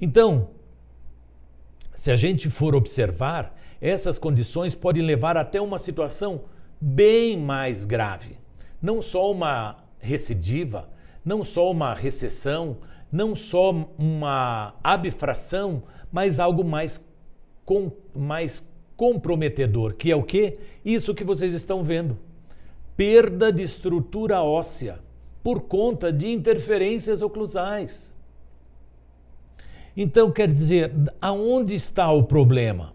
Então, se a gente for observar, essas condições podem levar até uma situação bem mais grave. Não só uma recidiva, não só uma recessão, não só uma abfração, mas algo mais, com, mais comprometedor, que é o que? Isso que vocês estão vendo. Perda de estrutura óssea por conta de interferências oclusais. Então, quer dizer, aonde está o problema?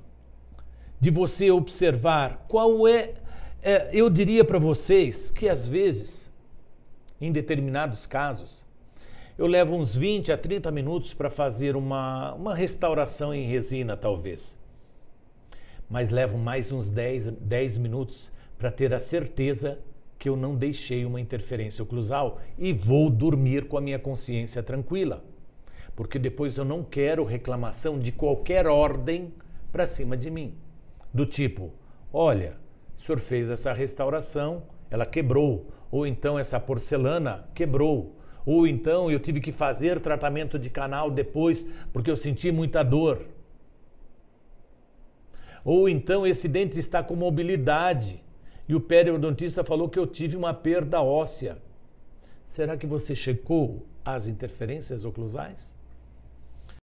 De você observar qual é. é eu diria para vocês que às vezes, em determinados casos, eu levo uns 20 a 30 minutos para fazer uma, uma restauração em resina, talvez. Mas levo mais uns 10, 10 minutos para ter a certeza que eu não deixei uma interferência oclusal e vou dormir com a minha consciência tranquila porque depois eu não quero reclamação de qualquer ordem para cima de mim. Do tipo, olha, o senhor fez essa restauração, ela quebrou, ou então essa porcelana quebrou, ou então eu tive que fazer tratamento de canal depois porque eu senti muita dor. Ou então esse dente está com mobilidade e o periodontista falou que eu tive uma perda óssea. Será que você checou as interferências oclusais?